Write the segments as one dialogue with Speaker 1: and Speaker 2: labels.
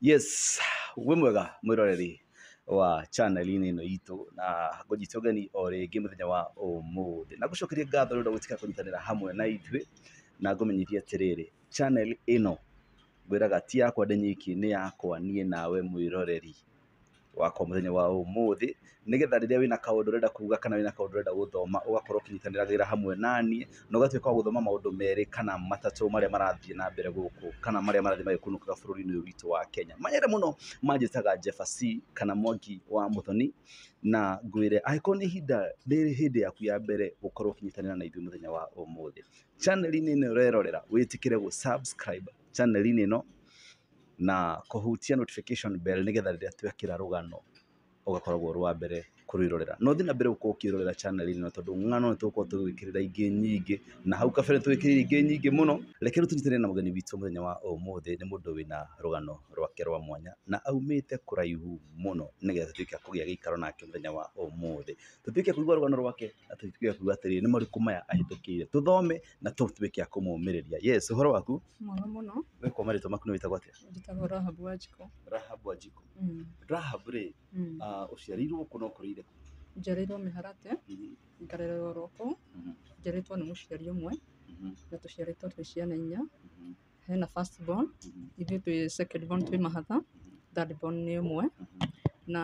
Speaker 1: yes we mwega mwiroreri wa channel ini ino itå na ngũnyitithogani o må thenya wa thä na ngũcokerie ngatho gå ũndũ kå nyitanä ra hamwe na ithuä na ngũmenyithia atĩrĩrĩ channel ĩno ngwĩraga ti yakwa ndĩ nyiki nĩ yakwa niĩ nawe roreri wakwa muthenya wa umuthi nigetha riria wina kaundu renda kuga kana wina kaundu urenda guthoma ugakorwo kinyitaniragira hamwe nani na ugatuika guthoma maundu meri kana matatu maria marathii na mbere guku kana maria marathii magikunukaga bururi-ini uyu witu wa Kenya manyere muno manjitaga Jeffa C kana Mwangi wa Muthoni na ngwire angĩkorwo nĩ ihinda rĩrĩ hĩndĩ yaku ya mbere gukorwo kinyitanira na ithuĩ muthenya wa umuthi chaneli-inĩ ĩno ũrerorera wĩtĩkĩre gũ subscribe chaneli-inĩ no na kuhutia notification bell getha rä rä a ra rå gano å gakoragwo rwa mbere kurirorera no thi na mbere uko ukirorera channel ino tondu ng'ano tuko tugwikirira ingi nyingi na hau kabere twikirira ingi nyingi muno reke tunyitane na mugeni witu muthenya wa umuthi ni mundu wina rugano rwake rwa mwanya na aumite kuraihu muno nigetha tutuike kugia giikaro nake muthenya wa umuthi tutuike kuigua rugano rwake na tutuike kuigua atiriri ni mariku maya ahitukire tuthome na tutuike kumumiriria yes uhoro waku
Speaker 2: mwega muno
Speaker 1: wikwo maritwa maku ni witagwo atia
Speaker 2: njitagwo rahabu wajiko rahabu wajiko mm.
Speaker 1: rahabu ri uciarirwo kå nokorwo ire
Speaker 2: njarirwo mä harate ngarererwo roko njaritwo nä må ciari å mwe na tå ciarä two twä ciana inya hena ithuä twä twä mahatha nä å mwe na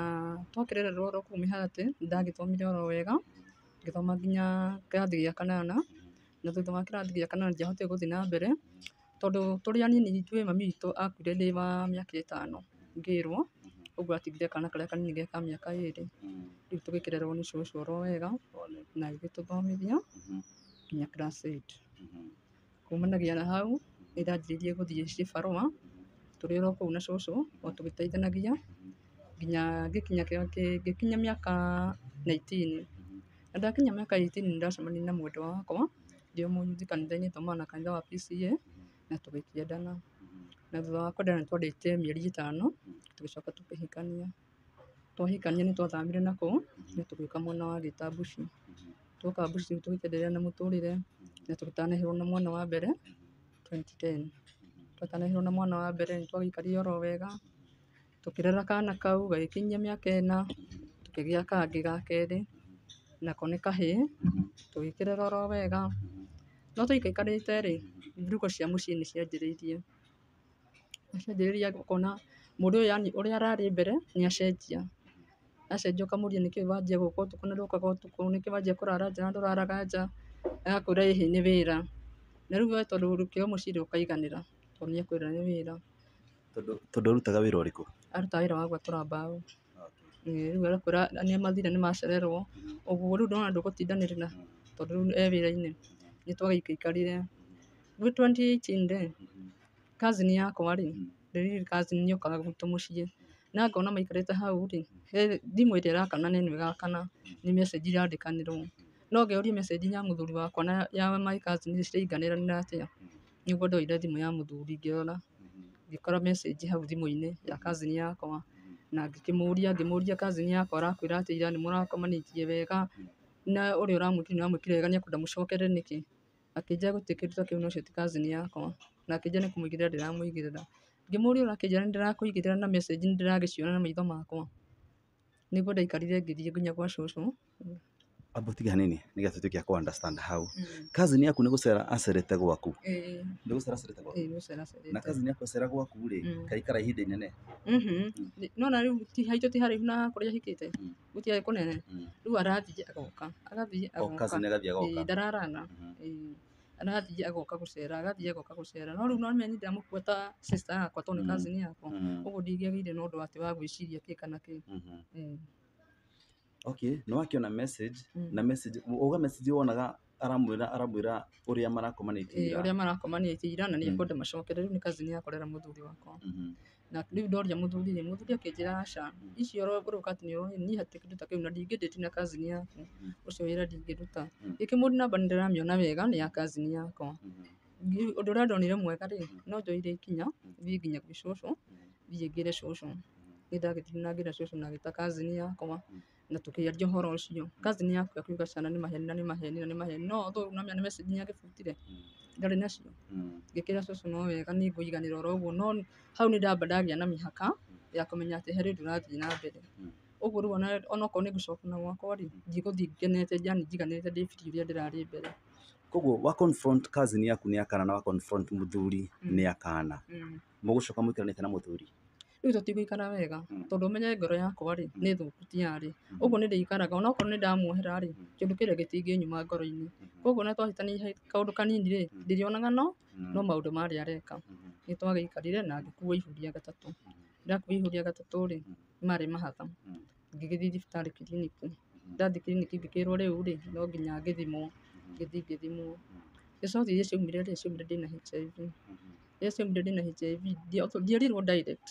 Speaker 2: twakä rererwo roko mä harate ndagä thomire oro wega ngä thoma nginya kĩrathi gä kanana na thutha wa kĩrathi gä kanana ndiahotire gå thiä na mbere tondå tå rä anini ithuä mami akuire ndä wa mä aka ä tano ngä rwo Ũguo atigire kana karĩa kanini ge ka mĩaka ĩrĩ. Mm. Rĩu tũgĩkĩrerwo nĩ cũcũ oro wega na agĩgĩtũthomithia mm-hmm. nginya class eight. Mm-hmm. Kumanagia na hau nĩ ndanjĩrĩirie gũthiĩ gĩbarũa mm-hmm. tũrĩ oro kũu na cũcũ o tũgĩteithanagia nginya ngĩkinya mĩaka nineteen. Na ndakinyia mĩaka eighteen nĩ na mwendwa wakwa ndĩ o mũnyuthi kanitha kanitha wa PCEA na tũgĩkĩendana na thutha wa kwendana nĩ twandĩte mĩeri ĩtano tũgĩcoka tũkĩhikania twahikania nĩ twathamire nakũu na tũgĩũka mwena wa gĩtambuci twoka mbuci gä tũgĩkenderea na mũtũrĩre na tũgĩtanahĩrwo na mwana wa mbere 2010 twatanahĩrwo na mwana wa mbere nĩ twagĩikarire oro wega tũkĩrera kana kau gagĩkinyia mĩaka ĩna tũkĩgĩa kangĩ ga kerĩ nako nĩ kahĩĩ tũgĩkĩrera oro wega no twaikaikarĩte rĩ mburũko cia mũciĩ nĩ cianjĩrĩirie Nĩanjĩrĩria ngona mũndũ ũyũ yani ũrĩa ararĩ mbere nĩacenjia. Acenjia acenjia ũkamũria nĩkĩĩ wanjia gũka ũtukũ na ndũkaga ũtukũ, nĩkĩ wanjia kũrara nja na ndũraraga nja, agakwĩra ĩhĩ nĩ wĩra. Na rĩu we tondũ ũkĩoywo mũciĩ ũkaiganĩra tondũ nĩakwĩra nĩ wĩra.
Speaker 1: Tondũ arutaga wĩra ũrĩkũ?
Speaker 2: Arutaga wĩra wa gwatũra mbaũ. Rĩu agakwĩra mathirĩ macererwo ũguo rĩu ndona ndũgũtindanĩrĩra tondũ rĩu e wĩra-inĩ, nĩtwagĩikaikarire. Rĩu twenty eighteen rĩ mm-hmm kazi nĩ yakwa-rĩ, mm. ndĩrĩ kazi nĩnjokaga gwitũ mũciĩ, na ngona maikarĩte hau-rĩ, he thimũ ĩrĩa ĩrakana na kana ĩgakana message mecĩnji irandĩkanĩrwo. No ngĩũria message ya mũthuri wakwa na ya my cousin ciraiganĩranĩra atĩa, nĩguo ndoire thimũ ya ona ngĩrora, kora message hau thimũ-inĩ ya cousin yakwa, na ngĩkĩmũria ngĩmũria cousin yakwa arakwĩra atĩa ira, nĩmũrakomanĩtie wega, na ũrĩa ũramwĩkire nĩwamwĩkire wega nĩekwenda mũcokere nĩkĩ? Akĩnjĩra gũtirĩ kĩndũ ta kĩu na ũcio ti cousin yakwa nake Jane kũmũigĩrĩra ndĩramũigĩrĩra ngĩmũria ũrakĩnjĩra nĩndĩrakũigĩrĩra na message nĩndĩragĩciona na maitho makwa nĩguo ndaikarire ngĩthiĩ nginya gwa cũcũ
Speaker 1: amba tiga hanini nĩgetha tũtuĩke a understand hau cousin mm. yaku nĩ gũcera acerete gwaku
Speaker 2: nĩ gũcera acerete gwaku na cousin
Speaker 1: yaku acera gwaku rĩ kaikara mm. ihinda inene
Speaker 2: mm-hmm. mm. no na rĩu ti haitũ ti haraihu na kũrĩa hikĩte gũtiarĩ kũnene rĩu arathiĩ agoka agathiĩ agoka agoka ndaraarana mm-hmm arathia agoka cera agathia agoka cera no riu no menyire ndamukueta sister yakwa to nä mm. cousin yakwa uguo mm. ndingiagire no ndå atä wa ciria kä kana ki
Speaker 1: mm-hmm. okay no akiona message mm. na message uga message wonaga aramwira aramwira uria marakomanitie ira uria
Speaker 2: marakomanitie ira na ni ekwenda macoke riu ni cousin yakwa rera muthuri wakwa mm-hmm na rä u ndoria må thuri må thuri akä njä ra aca icio å rå å katini å kä ruta kä u na ndingä ndä tina kazini yakwa å cio wä ra ndingä ruta gä kä må ndi namba nä ndä wega nä ya kazini yakwa å ndå å rä a ndonire mwega rä mm-hmm. no njoire ikinya thiä nginya gwä cåcå mm-hmm. thiä ngä re cåcå nĩndagĩthiĩ cũcũ na agĩĩta cousin yakwa hmm. na tũkĩaria ũhoro ũcio cousin hmm. yakwa akiuga ciana nĩ maheni na nĩ maheni na nĩ maheni no na though nĩ message nĩagĩbutire hmm. ndarĩ nacio ngĩkĩra cũcũ no wega nĩ ngũiganĩra oro ũguo no hau nĩ ndamba ndagĩa na mĩhaka ya kũmenya atĩ he rĩndĩ ũrathiĩ na mbere ũguo rĩu onokorwo nĩ ngũcoka na gwakwa rĩ ndigũthiĩ ngenete yani njiganĩte ndĩ biri ũrĩa ndĩrarĩ mbere
Speaker 1: koguo wa confront cousin yaku nĩ akana na wa confront mũthuri nĩ akana mũgũcoka mũikaranĩte na mũthuri
Speaker 2: rä u tũtigũikara wega hmm. tondå å menye ngoro yakwa-rĩ hmm. nĩ å guo nä ũguo nĩ ndĩikaraga onakorwo nĩ ndamuohera-rĩ hmm. kĩndũ kĩrĩa gĩtingĩnyuma ngoro-inĩ koguo ona twahĩtania kaũndũ kanini-rĩ ndirionaga no no maũndũ marĩa areka nĩ twagĩikarire na agĩkua ihu rĩa gatatũ ndakua ihu rĩa gatatũ-rĩ marĩ mahatha ngĩgĩthiĩ thibitarĩ kiriniki ndathiĩ kiriniki ngĩkĩrwo rĩu-rĩ no nginya ngĩthimwo ngĩthiĩ ngĩthimwo riboti iria ciaumire-rĩ ciaumire ndĩna HIV rĩrĩa ciaumire ndĩna HIV ndierirwo direct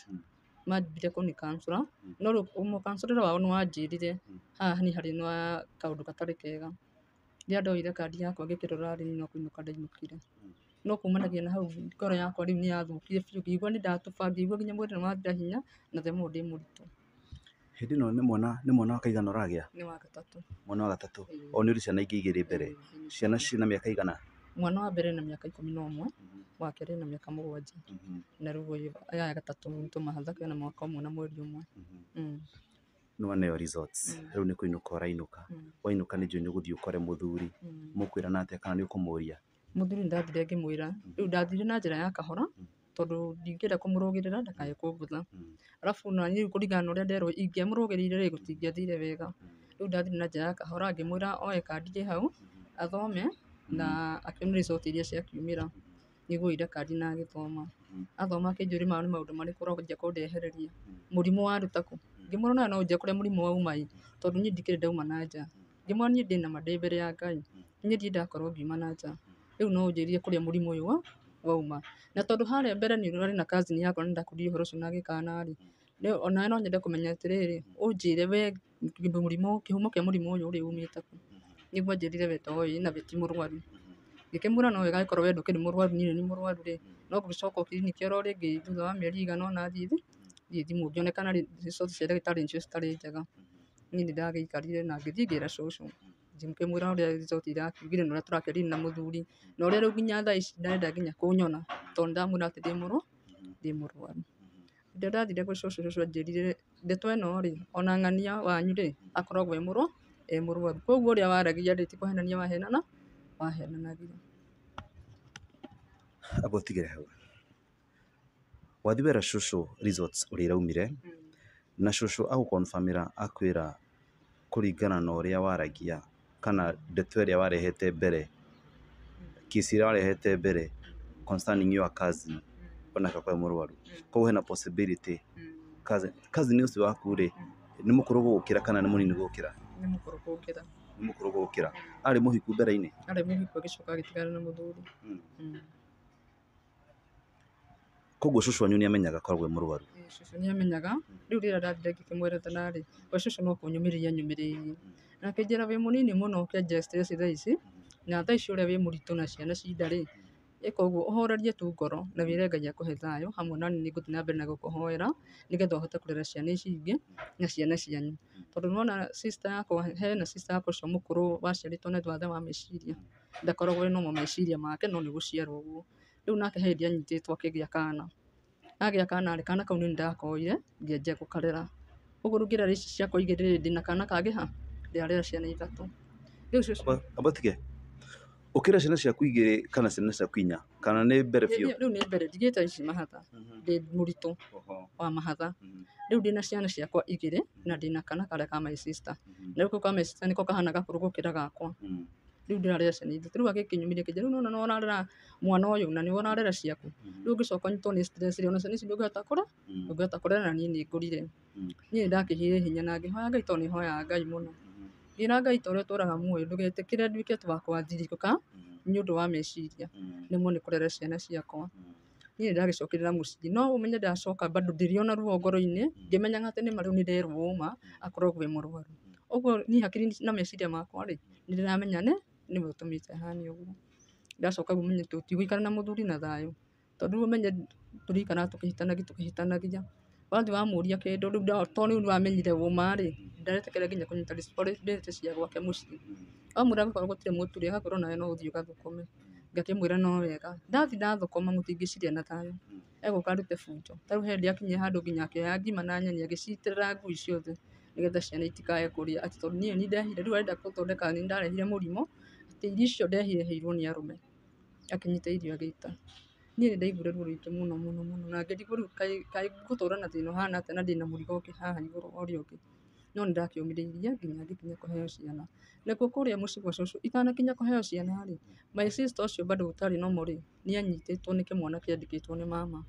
Speaker 2: manjire kũnĩ cancel hmm. no rĩu mũkansorera wao nĩwanjĩrire hmm. haha nĩ harĩ na kaũndũ gatarĩ kega. Rĩrĩa ndoire kandi yakwa ngĩkĩrora rĩ, no kũinũka ndainũkire. Hmm. No kumanagia na hau ngoro yakwa rĩu nĩyathũkire biũ, ngĩigua nĩndatũba, ngĩigua nginya mwĩrĩ wathira hinya na themũũ ndĩ mũritũ.
Speaker 1: Hĩndĩ ĩno nĩ mwana nĩ mwana wa kaigana ũragĩa?
Speaker 2: Nĩ wa gatatũ.
Speaker 1: Mwana wa gatatũ, o nĩũrĩ ciana ingĩ igĩrĩ mbere. Ciana mä mĩaka igana?
Speaker 2: mwana wa mbere na mĩaka ikũmi na ũmwe mm-hmm. wa kerĩ na mĩaka mũgwanja mm-hmm. na rĩu ũyũ ya gatatũ witũ mahatha na mwaka ũmwe na mweri ũmwe mm-hmm. mm.
Speaker 1: no aneo results mm. rĩu nĩ kũinũka ũrainũka mm. wainũka nĩ njũĩ nĩ ũgũthiĩ ũkore mũthuri na atĩa kana nĩ ũkũmũria
Speaker 2: mũthuri nĩ ndathire ngĩmwĩra rĩu ndathire na njĩra ya kahora tondũ ndingĩenda kũmũrũgĩrĩra ndakae kũmbutha arabu onaniĩ rĩu kũringana na ũrĩa nderwo ingĩamũrũgĩrĩire rĩ gũtingĩathire wega rĩu ndathire na njĩra ya kahora ngĩmwĩra oye kandi hau athome na mm. akĩona result iria ciakiumĩra nĩgũire kandi na agĩthoma mm. athoma akĩnjũria maya nĩ maũndũ marĩkũ ũroja kũndehereria mm. mũrimũ waruta kũ ngĩmwĩra ona no ũnjĩre kũrĩa mũrimũ wauma ĩ tondũ niĩ ndikĩrĩ ndauma na nja ngĩmwĩra niĩ ndĩ nama ndĩ mbere ya Ngai niĩ ndiendaga gũkorwo ngiuma na nja rĩu no ũnjĩrie kũrĩa mũrimũ ũyũ wauma na tondũ harĩa mbere nĩ ũrarĩ na cousin yakwa na nĩndakũririe ũhoro ũcio na agĩkana rĩ onawe no nyende kũmenya atĩrĩrĩ ũnjĩre we mũrimũ kĩhumo kĩa mũrimũ ũyũ ũrĩ umĩte kũ nĩguo anjĩrire we to na we ti mũrwaru ngĩkĩmwĩra no wega angĩkorwo we ndũkĩrĩ mũrwaru niĩ nĩ mũrwaru rĩ no gũcoka kiriniki oro rĩngĩ thutha wa mĩeri ĩigana ũna thiĩ thiĩ thimwo ngĩone kana result cia ndagĩtarĩ nĩcio citarĩ njega niĩ nĩ ndagĩikarire na ngĩthiĩ ngĩra cũcũ ngĩmwĩra ũrĩa result irakiugire na ũrĩa tũrakĩaria na mũthuri na ũrĩa rĩu nginya thaa ici ndarenda nginya kũnyona tondũ ndamwĩra atĩ ndĩ mũrwaru ndĩ mũrwaru hĩndĩ ĩrĩa ndathire gwĩ cũcũ cũcũ anjĩrire ndeto ĩno rĩ ona ng'ania wanyu rĩ akoragwo e mũrwaru ĩ mũrũaru koguo ũrĩa waragia rĩ ti kũhenania wahenana wahenanagia
Speaker 1: amba ũtigĩre hau wathi wera cũcũ results ũrĩa iraumire na cũcũ agũkonbamĩra akwĩra kũringana na ũrĩa waragia kana ndeto ĩrĩa warehete mbere kisira ĩrĩa warehete mbere concerning your cousin onake kwa murwaru mũrũaru koguo hena possibility cousin ũcio waku rĩ ni mukuru gukira kana ni munini gukira
Speaker 2: nä må korobå ngä ra
Speaker 1: nä må korobå kä ra arä må hiku mbere
Speaker 2: arä må hiku agä tigana na må thuri hmm. hmm.
Speaker 1: koguo cucu wanyu nä amenyaga koragwo e må rwaru
Speaker 2: cucu nä amenyaga rä u rä rä a ndathire ngä kä mwerethana-rä we cucu no kå nyå mä rä ria nyå mä rä na akä njä ra wä må nini må no å ici na thaa ici å rä a wä må ritå na ciana cinda rä eka uguo ũhorerie tu ngoro na wĩrengagia kũhe thayo hamwe nani nĩ ngũthiĩ na mbere na gũkũhoera nĩgetha ũhote kũrera ciana ici ingĩ na ciana cianyu tondũ nĩwona sister yakwa hena sister yakwa ũcio mũkũrũ waciarĩtwo na thutha wa meciria ndakoragwo normal meciria make no nĩ gũciarwo ũguo rĩu nake he hĩndĩ anyitĩtwo kana agĩa kana rĩ kana kau nĩ ndakoire ngĩanjia gũkarera ũguo rĩu ngĩrera ici ciakwa igĩrĩ rĩ kana kangĩ ha ndĩrarera ciana ithatũ
Speaker 1: rĩu cio ukira ciana ciaku igiri kana ciana ciaku kuinya kana ni mbere biũ rĩu
Speaker 2: nĩ mbere ndigĩte ici mahatha mhm. ndĩ mũritũ wa mahatha mhm. rĩu ndĩna ciana ciakwa igĩrĩ na ndĩna kana karĩa ka my sister mhm. na rĩu kau ka my sister nĩko kahana gakũrũ gũkĩra gakwa rä u ndä rarera ciana ithatå rä u agäkinyumire kä rä u nona nä warera mwana å yå na nä warera ciaku rä u ngä coka nyitwo nä rä ona ciana ici ndå ngä hota kå ra ndå ngä hota kå rera na ni nä ngå ni niä ndakä hire hinya na ngä hoya ngai tondå nä hoyaga ngai må ĩra Ngai ta ũrĩa ũtũũraga muoyo ndũgetĩkĩre nduĩke wa kwandirĩrĩka å ndå wa meciria mm. nemwo kå rera ciana ciakwa. Mm. Niĩ nĩ ndagĩcokerera mũciĩ no ũmenye ndacoka bado ndirĩ ona ruo ngoro-inĩ mm. ngĩmenyaga atĩ nĩma rĩu nĩ nderwo ũma akoragwo e mũrwaru. Ũguo niĩ hakiri na meciria makwa rĩ nĩ ndĩramenya nĩwe ũtũmĩte hane ũguo. Ndacoka rĩu menyete ũtigũikara na mũthuri na thayũ tondũ rĩu ũmenye tũrĩikaraga tũkĩhĩtanagia tũkĩhĩtanagia. Warathi wamũria kĩndũ rĩu tondũ rĩu nĩwamenyire ri ndarete ndaretĩkĩra nginya kunyita responsibility cia gwake mũciĩ. Wamwĩra gũkorwo gũtirĩ mũtu-rĩ, agakwĩra onawe no ũthiĩ ũgathũkũme. Ngakĩmwĩra no wega. Ndathi ndathũkũma mũtingĩciria na tayo egũka arute bunjo. Ta rĩu he hĩndĩ akinyire handũ nginya akĩoya ngima na nyeni agĩcitĩrĩra ngui ciothe, nĩgetha ciana itikae kuria ati atĩ nie ni nĩndehire, rĩu arenda gũthondeka nĩ niĩ ndarehire murimo ati irio icio ndehire heirwo nĩ arume akinyita irio agĩita niĩ nĩ ndaiguire ruo rũingĩ mũno mũno mũno na ngĩrigwo rĩu kaĩ ngũtũra na thĩna ũhana atĩa na ndĩna mũrigo ũngĩ haha igũrũ ũrĩa ũngĩ. No nĩ ndakĩũmĩrĩirie nginya ngĩkinya kũheo ciana. Nakuo kũrĩa mũciĩ gwa cũcũ itanakinya kũheo ciana rĩ, my sister ũcio bado ũtarĩ normal rĩ, nĩ anyitĩtwo nĩ kĩmwana kĩandĩkĩtwo nĩ mama.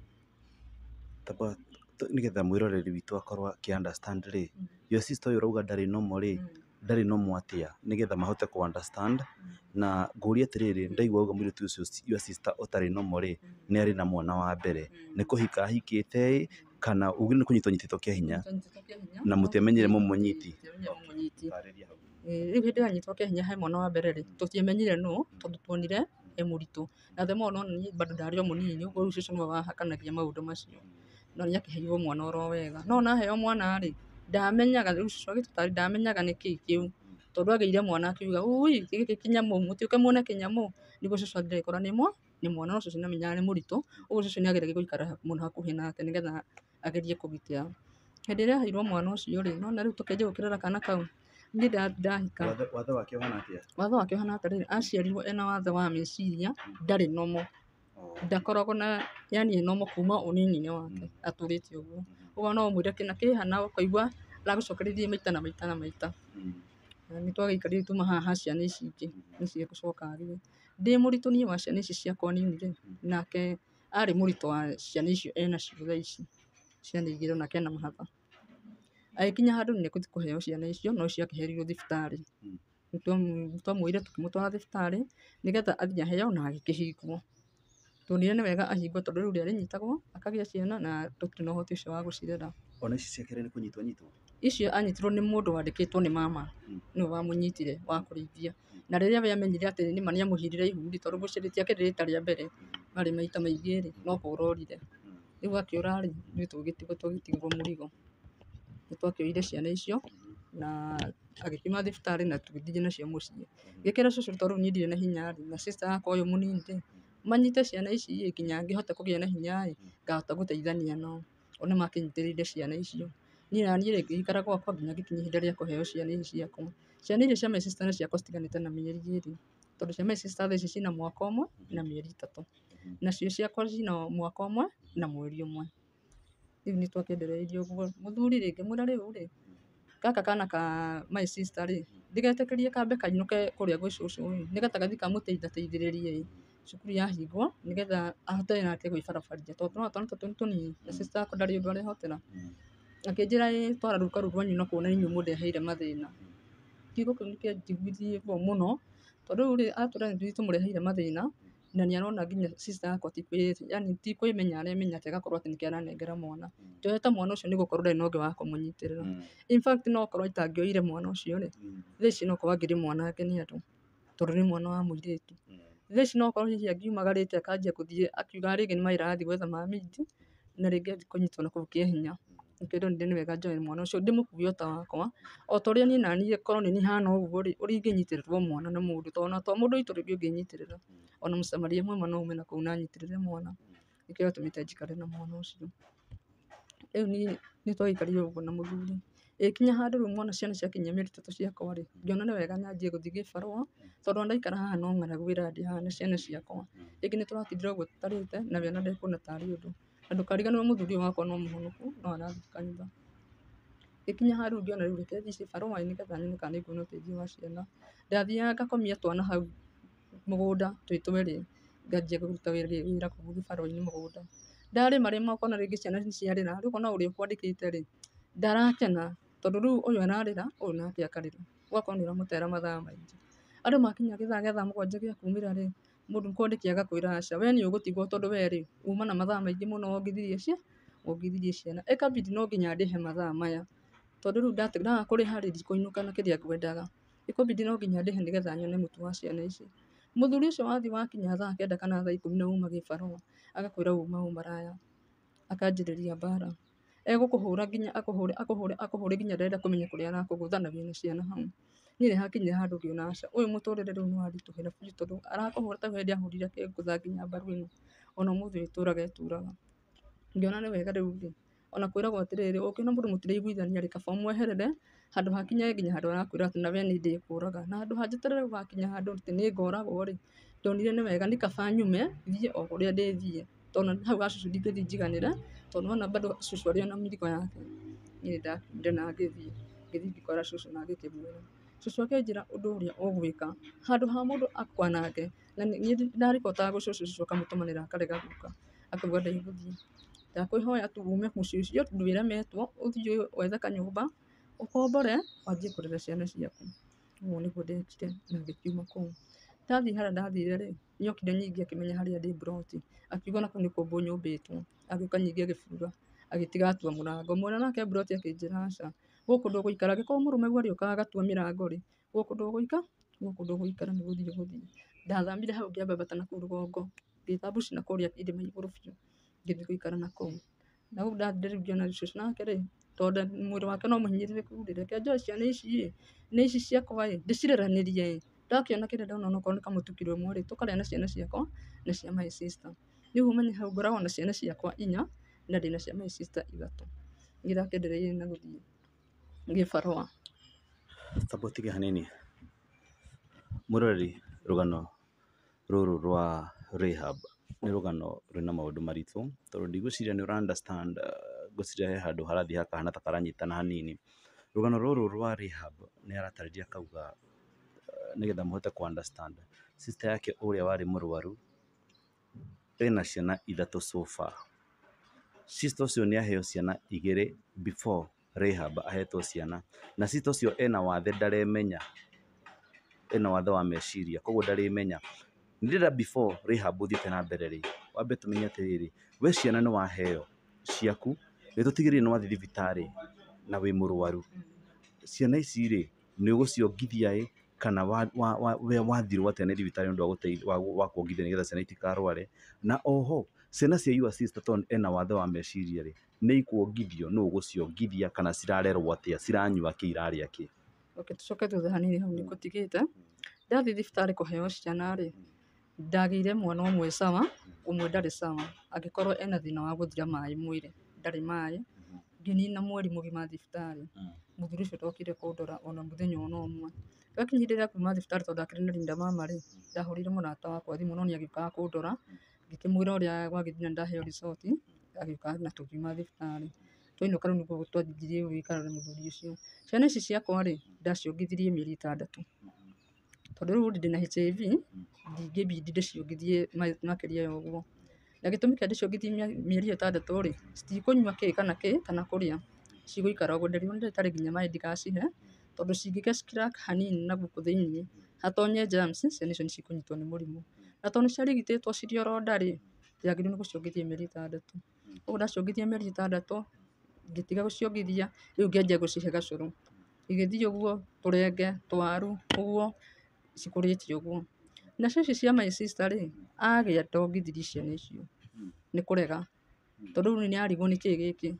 Speaker 1: Nĩgetha mwĩroreri witũ akorwo akĩ understand rĩ, mm. your sister ũyũ ũrauga ndarĩ normal rĩ, mm ndarä no mwatä a nä getha mahote kũ understand na ngũria atirĩrĩ ndaigua uga mũirĩtu ũcio your sister ũtarĩ nomo rĩ nĩ arĩ na mwana wa mbere nĩ kũhika ahikĩte kana ugi nĩ kũnyitwo nyitĩtwo kĩa hinya na mũtiamenyire mũmũnyiti
Speaker 2: rĩu hĩndĩ ĩrĩa anyitwo kĩa hinya he mwana wa mbere rĩ tũtiamenyire nũ tondũ tuonire e mũritũ na the more no niĩ bado ndarĩ o mũnini ũguo rĩu cũcũ nĩwe wahakanagia maũndũ macio no nĩ akĩheirwo mwana oro wega no ona aheo mwana rĩ ndamenyaga rä u cũcũ agĩtũtaarĩ ndamenyaga nĩ kä kĩu tondũ agĩire mwana akiuga ui gĩkĩ kĩnyamũ mũtiũke muone kĩnyamũ nĩguo cũcũ ndĩrekora nĩmo nĩ mwana no cũcũ nĩ amenyaga nĩ mũritũ ũguo cũcũ nĩ ageragia gũikara mũno hakuhĩ nake nĩgetha agerie kũgitĩra hĩndĩ ĩrĩa aheirwo mwana ũcio rĩ nona rĩu tũkĩanjia gũkĩrora kana kau niĩ ndahika
Speaker 1: wathe wake ũhana atĩa
Speaker 2: wathe aciarirwo ena wathe wa meciria ndarä nomo oh. ndakoragwo na yani e normal kuma ũnini-inĩ wake atũrĩte ũguo Ũguo no ũmwĩre kĩna kĩ hana ũkaigua aragũcokereria maita na maita na maita. Nĩ twagĩikarire tuma haha ciana ici ingĩ nĩ cigũcoka harĩwe. Ndĩ mũritũ niĩ wa ciana ici ciakwa nini rĩ, nake arĩ mũritũ wa ciana icio enacio thaa ici, ciana igĩrĩ onake ena mahatha. Agĩkinya handũ nĩ egũthi kũheo ciana icio no icio akĩherirwo thibitarĩ. Hmm. Nĩ twamwĩrire tũkĩmũtwara thibitarĩ nĩgetha athiĩ aheo na agĩkĩhingwo tuonire nĩ wega ahingo tondũ rĩu rĩarĩ nyitagwo akagĩa ciana na tũtirĩ na ũhoti ũcio wa gũcirera ona ici ciake nĩ kũnyitwo anyitwo icio anyitirwo nĩ mũndũ wandĩkĩtwo nĩ mama hmm. nĩwe wamũnyitire wa kũrĩithia hmm. na rĩrĩa we amenyire atĩ nĩma nĩ amũhirire ihu rĩ tondũ gũcirĩithia akĩrĩ rita rĩa mbere hmm. arĩ maita maingĩ no kũra orire rĩu akĩũra rĩ ithuĩ tũgĩtigwo tũgĩtigĩrwo mũrigo ciana icio na agĩkima thibitarĩ na tũgĩthiĩ nacio mũciĩ ngĩkĩra cũcũ tondũ niĩ ndirĩ na hinya na sister yakwa ũyũ manyite ciana ici ĩ nginya ngĩhota kũgĩa na hinya ĩ hmm. ngahota gũteithania nao o nĩ makĩnyitĩrĩire ciana icio niĩ naniĩ rĩ ngĩikara gwakwa nginya gĩkinya ihinda rĩa kũheo ciana ici ciakwa ciana iria cia my sister nĩ ciakwa citiganĩte na mĩeri ĩrĩ tondũ cia my sister thaa ici ciĩna mwaka ũmwe na hmm. mĩeri ĩtatũ nacio ciakwa cina mwaka ũmwe na mweri ũmwe rĩu nĩ nĩtwakĩendereirie ũguo mũthuri rĩ ngĩmwĩra rĩu rĩ gaka kana ka my sister rĩ ndigetĩkĩrie kambe kainũke kũrĩa gwĩ cũcũ ĩ nĩgetha gathiĩ kamũteithateithĩrĩrie ĩ cukuru yahingwo nigetha ahote na atĩ gwĩbarabaria tondũ tũrona twana tũtũ nĩ na mm. sister yakwa ndarĩ ũndũ arehotera mm. akĩnjĩra ĩ twara rũka rũu rwanyu no kuona inyuĩ mũndeheire mathĩna mm. kiugo kĩu nĩkĩanjiguithirie ũguo mũno tondũ rĩu rĩ atwĩra ithuĩ nĩtũmũreheire mathina na nĩarona nginya sister yakwa yani ti kwĩmenya aremenya atĩ agakorwo atĩ nĩkĩo nengera mwana njoete mwana ucio nĩgũkorwo ndarĩ na ũngĩ wa kũmũnyitĩrĩra in fact no nokorwo itangĩoire mwana ucio ri rĩ thaa ici nokorwo mwana mwanange ni andu tondũ nĩ mwana wa mũirĩtu Thaa ici no ũkore hihi angiumagarĩte akanjia gũthiĩ akiuga rĩngĩ nĩ mawĩra arathiĩ gwetha ma minji, na rĩngĩ athiĩ kũnyitwo nakũu hinya Nĩkĩo ndĩrona nĩ wega njoe mwana ũcio ndĩmũkue o ta wakwa, o ta ũrĩa niĩ naniĩ korwo nĩ niĩ hana ũguo rĩ, ũrĩa ingĩnyitĩrĩrwo mwana nĩ mũndũ to ona to mũndũ witũ rĩngĩ ũngĩnyitĩrĩra, ona mũcamanio mwema no ume nakũu na nyitĩrĩre mwana. Nĩkĩo gĩtũmĩte njikare na mwana ũcio. Rĩu niĩ nĩ twaikarire ũguo na mũthuri. Ĩkinya handũ rĩu mwana ciana ciakinyia mĩeri ĩtatũ ciakwa rĩ, ngĩona nĩ wega nyanjie gũthiĩ gĩbarũa, tondũ ona ndaikara haha no ng'araguĩra ndĩ haha na ciana ciakwa. Rĩngĩ nĩ tũratindire ũguo tũtarĩte, na we ona ndekuona tarĩ ũndũ. Na ndũkariganĩrwo mũthuri ũyũ wakwa no mũhonoku, no arathiĩ kanitha. Ĩkinya ha ngĩona rĩu reke thiĩ gĩbarũa-inĩ nĩgetha nyone kana nĩ nguona ũteithio wa ciana. Ndathiaga ngakomia twana hau mũgũnda twĩ twerĩ, nganjia kũruta wĩra kũu gĩbarũa-inĩ mũgũnda. Ndarĩma ũkona rĩngĩ ciana nĩ ciarĩra, rĩu ũkona ũrĩa ũkwandĩkĩte rĩ, ndarakena tondũ rĩu ũyũ ararĩra ũyũ nake akarĩra ũgakorwo nĩ ũramũtera mathaa maingĩ. Andũ makinya gĩthaa gĩa thaa mũgwanja gĩa kumĩra rĩ mũndũ agakwĩra aca we nĩ ũgũtigwo tondũ we rĩ uma na mathaa maingĩ mũno wongithirie cia wongithirie ciana. Ĩkabindi no nginya ndĩhe mathaa maya tondũ rĩu ndaga kũrĩha rĩ ndikũinũka na kĩrĩa ngwendaga. Ĩkũbindi no nginya ndĩhe nĩgetha nyone mũtu wa ciana ici. Mũthuri ũcio wathi wakinya thaa kenda kana thaa ikũmi na uma gĩbarũa agakwĩra uma umaraya Akanjĩrĩria mbara egũkũhũra nginya akũhũre akũhũre akũhũre nginya ndarenda kũmenya kũrĩa arakũgũthanagia na ciana hau niĩ nĩ hakinya handũ ngĩona aca ũyũ mũtũrĩre rĩu nĩ waritũhĩra biũ tondũ arakũhũra ta hĩndĩ ahũrire kĩngũtha nginya mbaru ĩno ona ũmũthĩ ĩtũraga ĩturaga ngĩona nĩ wega rĩu rĩ ona kwĩragwo atĩrĩrĩ ũngĩona mũndũ mũtiraiguithania rĩ kaba ũmweherere handũ hakinye nginya handũ arakwĩra atĩ nawe niĩ ndĩkũraga na handũ hanjeterere gũgakinya handũ atĩ nĩngoragwo rĩ ndonire nĩ wega nĩ kaba nyume o kũrĩa ndĩthiĩ tondå hau gacucu ndingä thiä njiganä re tondå ona bado cucu arä ona miriko yake niä na ngä thiä ngä thiä ngäkora cucu na ngä kä mwä ra cucu akenjä ra å ndå å rä a å gwä ka handå ha må ndå akwa nake na ndarä kotaga gå cucu cucu akamå tå manä ra akarega guka akauga ndaigå thiä ndakwä hoya tu ume må ciä å cio ndwä re metwo å thiä wethe kanyå mba å kombore wanjie kå rera ciana ciaku å guo nä guo ndekire na ngä kiuma kå u Ndathiĩ hara ndathire rĩ, nĩokire ningĩ akĩmenya harĩa ndĩ mburoti. Akiuga nako nĩ kũmbũ nyũmbĩtwo. Agĩũka ningĩ agĩbura, agĩtiga atua mũrango. Mwena nake mburoti akĩnjĩra aca, gũkũ ndũgũikara. Angĩkorwo mũrũme arĩũkaga agatua mĩrango rĩ, gũkũ ndũgũika, gũkũ ndũgũikara nĩ gũthiĩ ũgũthiĩ. Ndathamire hau ngĩambambata nakũu rũgongo, ngĩtha bush nakũrĩa irĩma igũrũ biũ, ngĩthiĩ gũikara nakũu. Na hau ndathire rĩu ngĩona nake rĩ, tondũ mwĩrĩ wake no mũhinyĩrĩrĩku rĩ, njoe ciana ici ĩ, ici ciakwa ĩ, ndĩcireranĩrie ĩ ndakĩona kĩrĩa ndona onokorwo nĩ kamũtukiro ũmwe rĩ tũkarĩa na ciana ciakwa na cia my sister rĩu menye hau ngoragwo na ciana ciakwa inya na ndĩna cia my sister ithatũ ndĩrakĩendereire na gũthiĩ gĩbarũa
Speaker 1: tamba ũtige hanini mũrori rũgano rũrũ rwa Rahab nĩ rũgano rwĩna maũndũ maritũ tondũ ndigwĩciria nĩ ũra understand uh, ngwĩciria he handå harathiä hakahana ta karanyitana hanini rå rå rwa nä aratarä ria kauga nigetha muhote ku understand sister yake uria wari murwaru ena ciana ithatu so far sister ucio ni aheo ciana igiri before rehab ahetwo ciana na sister ucio ena wathe ndaremenya ena wathe wa meciria koguo ndaremenya ndirira before rehab uthiite na mbere ri wambe tumenye atiriri we ciana ni waheo ciaku nä tå tigä rä nä wathi thibitarä na wä må rwaru ciana ici rä nä å gå kana wa wathirwo wa, atĩa nĩ thibitarĩ nĩ ũndũ wa, wa kuongithia nĩgetha ciana itikarware na oho ciana cia your sister ton ena wathe wa meciria rĩ nĩ ikuongithio nũũ ũgũciongithia kana cirarerwo atĩa ciranyua kĩ irarĩa kĩ
Speaker 2: okay, tũcoke thutha hanini hau nĩ hmm. kũtigĩte ndathiĩ thibitarĩ kũheo ciana rĩ ndagĩire mwana ũmwe sawa ũmwe ndarĩ sawa agĩkorwo ena thĩna wa gũthira maĩ mwĩrĩ ndarĩ maĩ hmm. ngĩnina mweri mũgima thibitarĩ hmm. mũthuri ũcio ndokire kũndora ona mũthenya ona ũmwe Gwakinyirĩra kuma thibitari tondu ndakĩrĩ na rinda mama ri ndahurire murata wakwa thimũ no nĩagĩũkaga kũndora, ngĩkĩmwĩra ũrĩa gwagĩthiire na ndaheo ricoti, agĩũka na tũkiuma thibitarĩ. Twainũka rĩu nĩguo twanjirie gũgĩikara na muthuri ucio Ciana ici ciakwa rĩ, ndaciongithirie mieri itandatu tondu rĩu ndi na HIV, ndingĩbindi ndĩciongithie makiria ya uguo Na gĩtũmi kĩa ndĩciongithie mieri iyo itandatu ri citikũnyua ki kana ki kana kuria ciguikara uguo Nderiganĩirwo nĩ ndarĩ nginya mai ndigacihe tondå cingä crack hanini na gå kå thä iniä hatonye germs ciana icio nä cikånyitwo nä må na tondå nä ciarigitä two cirä o ronda rä yagä nä gå ciongithia mä eri ndaciongithia mä eri itandatå ngä tiga gå ciongithia rä u ngä anjia cihe gacå igä å guo tå renge twaru å guo cikå rä tie å guo nacio cia my sister rä agä ndongithirie ciana icio nä kå rega tondå rä arigwo nä kä gä kä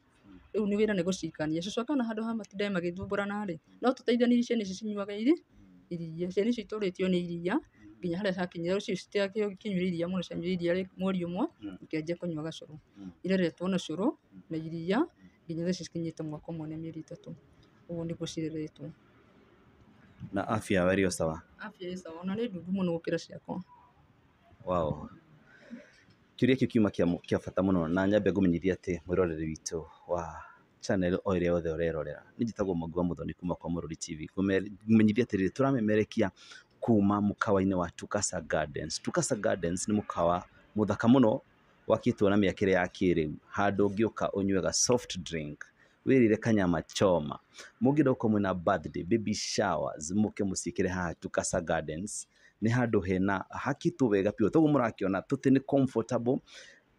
Speaker 2: riu ni wira ni gucikania cicoke na handu ha matindae magithumbũrana rĩ no tũteithanie ciana ici cinyuaga iria ciana icio itũrĩtio nĩ iria nginya harĩa hakinyire rũciũ citigakĩnyuire iria mũno cianyuire iria mweri ũmwe ikianjia kũnyuaga cũrũ ireretwo na cũrũ na iria nginya thaa ici cikinyĩte mwaka ũmwe na mĩeri ĩtatũ ũguo nĩguo cireretwo
Speaker 1: na afya yao ĩrĩ o sawa
Speaker 2: afya ĩ sawa ona nĩ ndungu mũno gũkĩra ciakwa
Speaker 1: wow kiuria kiu kiuma kia bata muno na nyambe ngumenyithie ati mwiroreri witu wa channel o iria yothe urerorera ni njitagwo magua wa Muthoni kuma kwa Mũrũri TV ngumenyithia atiriri tũramĩmerekia kuma mukawa inĩ wa Tukasa Gardens Tukasa Gardens ni mũkawa mũthaka mũno wakĩtwo na mĩakĩre ya kĩrĩu handũ ũngĩũka ũnyue soft drink wĩrĩre kanyama choma mũngĩenda gũkorwo mwĩna birthday baby showers mũke mũciĩkĩre haha Tukasa Gardens nä handå hena hakitu wega piå toguo må rakiona tå comfortable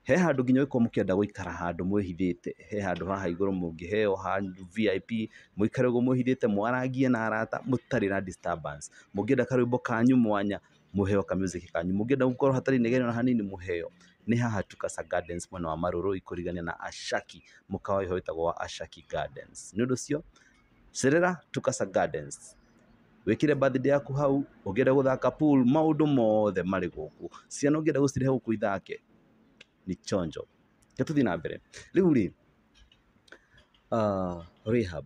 Speaker 1: he handå nginya å korwo må kä enda gå ikara handå mwä te he handå haha igå rå må ngä heo ha vip må ikare gå mwä hithä te mwarangie na arata må tarä na må ngä enda karwä mbo kanyu mwanya må heo kamusiki kanyu må ngä enda gå korwo hatarä negenio na hanini må heo nä haha Tukasa Gardens mwena wa Maruru ikurigania na Ashaki mukawa iho itagwo wa Ashaki Gardens nä å ndå cio cerera Tukasa Gardens wikire birthday yaku hau ugire guthaka pool maundu mothe mari guku ciana ungire gucirehe guku ithake ni chonjo getuthi na mbere riu ri uh, ah, rehab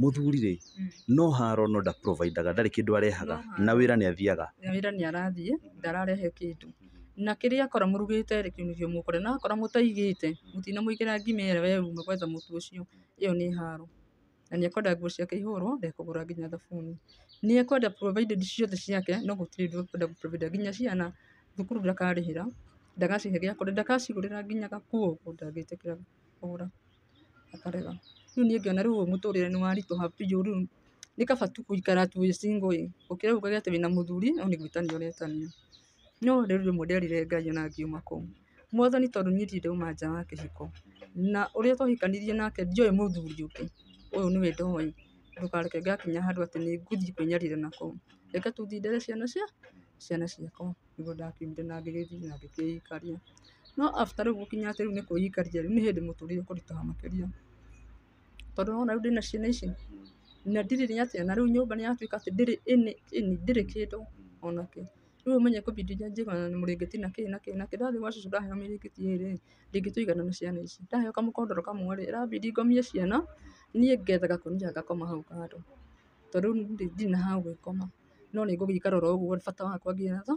Speaker 1: muthuri ri mm. no haro no da providaga ndarĩ kindu arehaga na wira ni athiaga
Speaker 2: na wira ni arathie ndararehe kindu na kĩrĩa akora murugite ri kĩu nĩkĩo mukore na akora mutaigite mutina ngima ĩrĩa we uma gwetha mũtu ũcio ĩyo nĩ haro na nĩ ekwenda nguo ciake ihũrwo ndekũgũra nginya thabuni nĩ ekwenda provided ciothe ciake no gũtirĩ ũndũ ekwenda gũ provide nginya ciana thukuru ndakarĩhĩra ndagacihe gĩa kũrĩa ndakacigũrĩra nginya gakuo ũguo ndangĩtĩkĩra kũgũra akarega rĩu niĩ ngĩona rĩu mũtũrĩre nĩ waritũha biũ rĩu nĩ kaba tu gũikara tu wĩ single ĩ gũkĩra uge atĩ wĩna mũthuri no nĩ gwĩtania ũretania no rĩu rĩmwe nderire Ngai ona ngiuma kũu Mwathani tondũ niĩ ndirĩ ndauma nja wa kĩhiko na ũrĩa twahikanirie nake ndioĩ mũthuri ũngĩ ũyũ nĩwe ndoĩ ndũkareke ngakinya handũ atĩ nĩ ngũthiĩ kwĩnyarira nakũu reke tũthindane ciana cia ciana ciakwa nĩguo ndakiugire na ngĩgĩthiĩ na ngĩkĩĩikaria no after rĩu gũkinya atĩ rĩu nĩ kwĩikaria rĩu nĩ hĩndĩ mũtũrĩre ũkũritũha makĩria tondũ nĩwona rĩu ndĩna ciana ici na ndirĩ nĩ atĩa na rĩu nyũmba nĩyatuĩka atĩ ndä rä kä ndå kĩ rä u menye kobindo iria njega na må rä ngä ti na kä na kä na kä ndathä gwa ndaheo mä rä ngä ti ä rä ndä ngä na ciana ici ndaheo kamå kamwe rä ärambindi ngomie ciana niä ngetha gakonia ngakoma hau kando tondå rä na hau gwä koma no nä ngå ikarora å guo bata wakwa ngiä na tho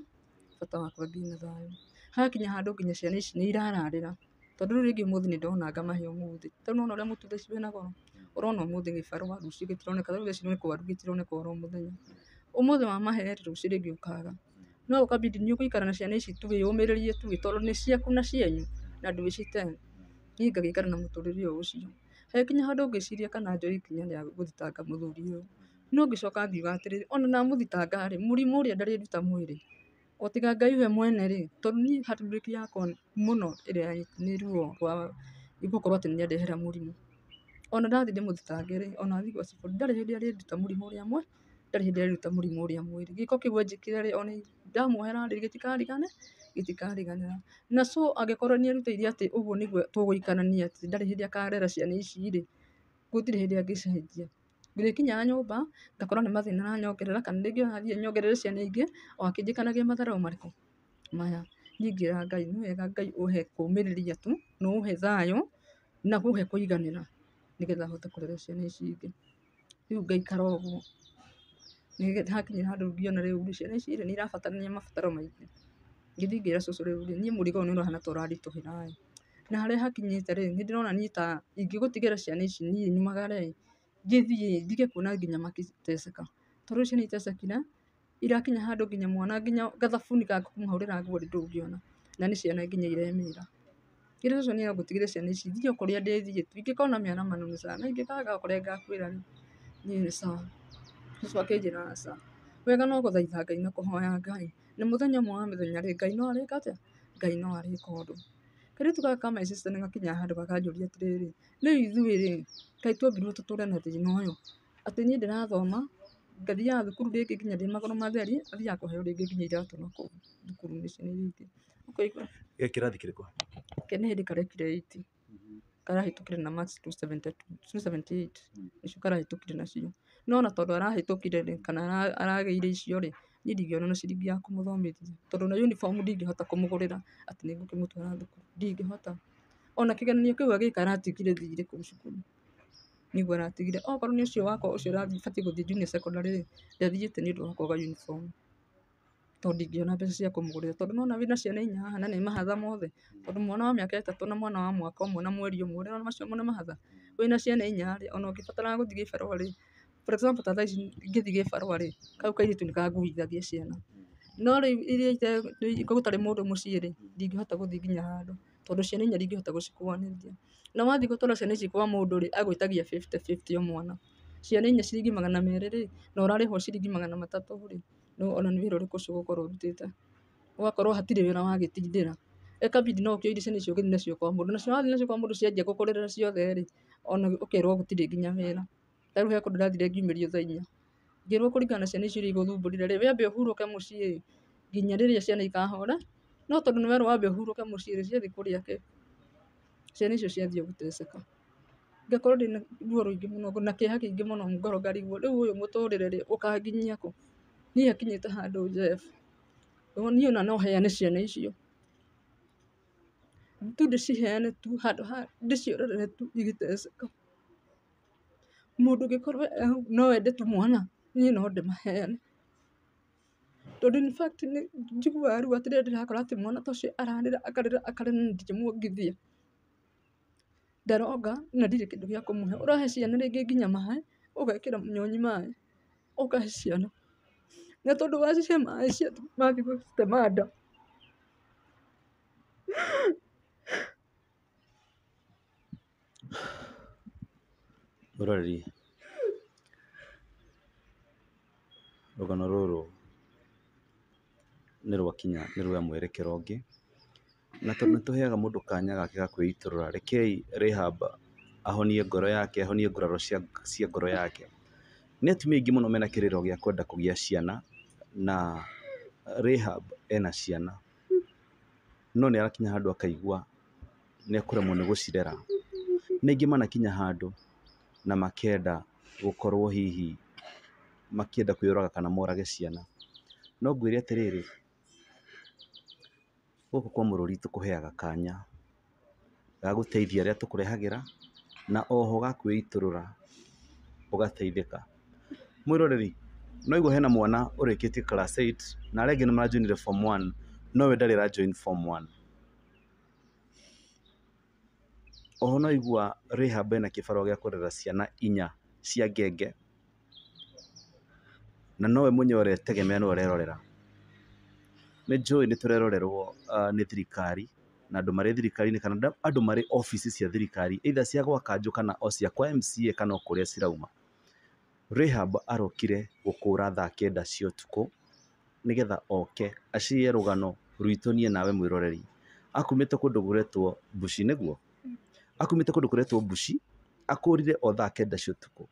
Speaker 2: bata wakwa ngiä na thayå hakinya handå nginya ciana ici nä irararä ra tondå rä ngä må thä nä ndonanga mahä ũmũthĩ tondå nona å rä a må tu theci wĩna goro ũrona ũmũthĩ gĩbarũa rũciũ gĩtironeka rĩu theci nĩ kwaru gĩtironeka oro mũthenya ũmũthĩ wa mahe rĩ rũciũ rĩngĩ ũkaga no ukabidi nä å na ciana ici tugä yå mä rä rie ciaku na cianyu na ndå cite niä ngagä na må tå rä re å cio he kinya handå ngä kana njoe ikinya rä a gå thitanga no ngä ngiuga atä ona namå thitanga rä må rä a ndarä ruta mwä o tiga ngai we mwene rä tondå niä heartbreak rä yakwa må no ä ruo rwa gũkorwo atĩ nĩandehera mũrimũ ona ndathi ndĩmũthitange rĩ ona thiĩ gwa cibũ ndarĩ hĩndĩ arĩnduta mũrimũ ũrĩa mwe ndarĩ hĩndĩ areruta mũrimũ ũrĩa mwĩrĩ gĩko kĩu anjĩkĩre rĩ ona ndamuohera rĩ gĩtikarigane gĩtikariganĩra na so angĩkorwo nĩ erutĩire atĩ ũguo nĩguo tũgũikarania atĩ ndarĩ hĩndĩ akarera ciana ici rĩ gũtirĩ hĩndĩ angĩcenjia ndĩrĩkinyaga nyũmba ngakora nĩ mathĩna aranyongerera kana rĩngĩ ona thiĩ nyongerere ciana ingĩ o akĩnjĩkanagia matharaũ marĩkũ maya niĩ ngĩra Ngai nĩ wega Ngai ũhe kũmĩrĩria tu na ũhe thayũ na ũhe kũiganĩra nĩgetha hote kũrera ciana ici ingĩ rĩu ngaikara ũguo nĩgetha hakinya handũ nginya ona rĩu rĩ ciana ici rĩ nĩ irabatarania mabataro maingĩ ngĩthiĩ ngĩra cũcũ rĩu rĩ niĩ mũrigo ũyũ nĩ ũrahana ta ũraritũhĩra ĩ na harĩa hakinyĩte rĩ nĩ ndĩrona niĩ ta ingĩgũtigĩra ciana ici niĩ nyumagare ĩ ngĩthiĩ ndige kuona nginya magĩteceka tondũ rĩu ciana itecekire irakinya handũ nginya mwana nginya gathabuni ga kũmũhũrĩra nguo rĩ ndũngĩona na nĩ ciana nginya iremĩra rĩu cũcũ niĩ no ngũtigĩre ciana ici thiĩ o kũrĩa ndĩthiĩ tu ingĩkona mĩara mano nĩ sawa na ingĩkaga o kũrĩa ngakuĩra rĩ niĩ nĩ sawa twake njĩra wega no gũthaitha Ngai na kũhoya Ngai nĩ mũthenya ũmwe wa mĩthenya rĩ Ngai no arĩka atĩa Ngai no arĩka ũndũ kairĩtu gaka ka my sister nĩ gakinya handũ gakanjũria atĩrĩrĩ rĩu ithuĩ rĩ kaĩ twambirwo tũtũre na thĩna ũyũ atĩ niĩ ndĩrathoma ngathiaga thukuru rĩngĩ nginya ndĩ magũrũ matheri thiaga kũheo rĩngĩ nginya iratũ nakũu thukuru mĩciĩ-inĩ itũ ũkaigua
Speaker 1: gĩ kĩrathi kĩrĩkũ
Speaker 2: ke nĩ hĩndĩ karekire eight mhm. karahĩtũkire na marks two seventy two seventy eight mm. nĩcio karahĩtũkire nacio no ona tondũ arahĩtũkire rĩ kana arageire icio ri ni ndingĩona ona ciringi ya kũmũthomithia tondu na uniform ndingĩhota kũmũgũrĩra atĩ nĩ ngũkĩmũtwara thukuru ndingĩhota. Ona kĩgeranio kĩu agĩka aratigire thiire kũu cukuru nĩguo aratigire okorwo nĩ ucio wakwa ũcio ũbatiĩ gũthiĩ junior secondary rĩ ndathiĩte nĩ ũndũ wa kwaga uniform tondũ ndingĩona mbeca cia kũmũgũrĩra tondũ nĩwona wĩna ciana inya haha na ni mahatha mothe tondu mwana wa miaka ĩtatũ na mwana wa mwaka umwe na mweri ũmwe ona macio nĩ mahatha wĩna ciana inya ri ona ũngĩbataraga gũthiĩ gĩbarũa ri for example ta thaa ici ngĩthiĩ gĩbarũa rĩ kau kairitu nä kaguithagia ciana no rĩu iria gũtarĩ mũndũ mũciĩ rĩ ndingĩhota gũthiĩ nginya handũ tondũ ciana inya ndingĩhota gũcikuanĩria na wathiĩ gũtwara ciana ici kwa mũndũ rĩ agwĩtagia fifty fifty o mwana ciana inya ciringi magana merĩ rĩ na ũrarĩhwo ciringi magana matatũ rĩ ona nĩ wĩra ũrĩkũ ũcio ũgũkorwo ũrutĩte ũgakorwo hatirĩ wĩra wagĩtindĩra ĩkabidi no ũkĩoe iria ciana icio ũgĩthiĩ nacio kwa mũndũ nacio wathiĩ nacio kwa mũndũ cianjia gũkũrĩrĩra ciothe rĩ ona ũkerwo gũtirĩ nginya wĩra ta u he kå ndå ndathire ngiumä thaa inya ngä rwo kå ringana ciana icio iria igå thumbå rire rä wambe å hurå ciä nginya rä rä a ciana ikahora no tondå nä werwo wambe å hurå ke må ciä rä ciathiä kå rä ake ciana icio ciathiä å gå teceka ngakorwo ndä na ruo rå må no na kä eha kä ingä må no ngoro ngarigwo rä u å yå må tå rä re rä å kanginyia kå niä akinyä te handå jef niä ona no heane ciana icio tu ndä ciheane tu handå ndä ciorerere tu igä teceka Mũndũ ũngĩkorwo eh, no endete mwana niĩ no ndĩmaheane tondũ in fact njiguaga rĩu atĩrĩrĩ ndĩrakora atĩ mwana ta ũcio ararĩra akarĩra akarĩra na ndingĩmuongithia ndaronga na ndirĩ kĩndũ gĩa kũmũhe ũrahe ciana rĩngĩ nginya maaĩ ũgekĩra mũnyonyi maaĩ ũkahe ciana na tondũ wacihe maaĩ mathiĩ gũcitema nda.
Speaker 1: Rũrarĩ rũgano rũrũ rwakinya nĩ rwa mwerekero ũngĩ, na tondũ nĩtũheaga mũndũ kanya gake ga kwĩitũrũra, rekei Rahab ahonie ngoro yake, ahonie nguraro cia ngoro yake. Nĩ atumia aingĩ mũno mena kĩrĩro gĩa kwenda kũgĩa ciana, na Rahab ena ciana, no arakinya handũ akaigua nĩekũremwo nĩ gũcirera, na aingĩ manakinya handũ na makenda gũkorwo hihi makĩenda kwĩyũraga kana morage ciana no ngwĩre atĩrĩrĩ gũkũ kwa mũrũri tũkũheaga kanya ga gũteithia arĩa tũkũrehagĩra na oho ga kwĩitũrũra ũgateithĩka mwĩroreri no ũigue hena mwana ũrĩkĩtie class eight na arĩa angĩ nĩmarajoinire form one nowe ndarĩ join form one Oho noigua Rehab ena kĩbarũa gĩa kũrera ciana inya cia ngenge na nowe mwenyewe ũretegemea nowe ũrerorera. Nĩnjũĩ nĩtũrerorerwo ah, nĩ thirikari na andũ marĩ thirikari-inĩ kana andũ marĩ obici cia thirikari either cia gwa Kanjũ kana o cia kwa MCA kana o kũrĩa cirauma. Rehab arokire gũkũũra thaa kenda cia ũtukũ nĩgetha oke aciire rũgano rwitũ niĩ nawe mwĩroreri. Akumĩte kũndũ kũretwo bushi nĩguo? akumite kundu kuretwo mbuci akurire o thaa kenda cia utuku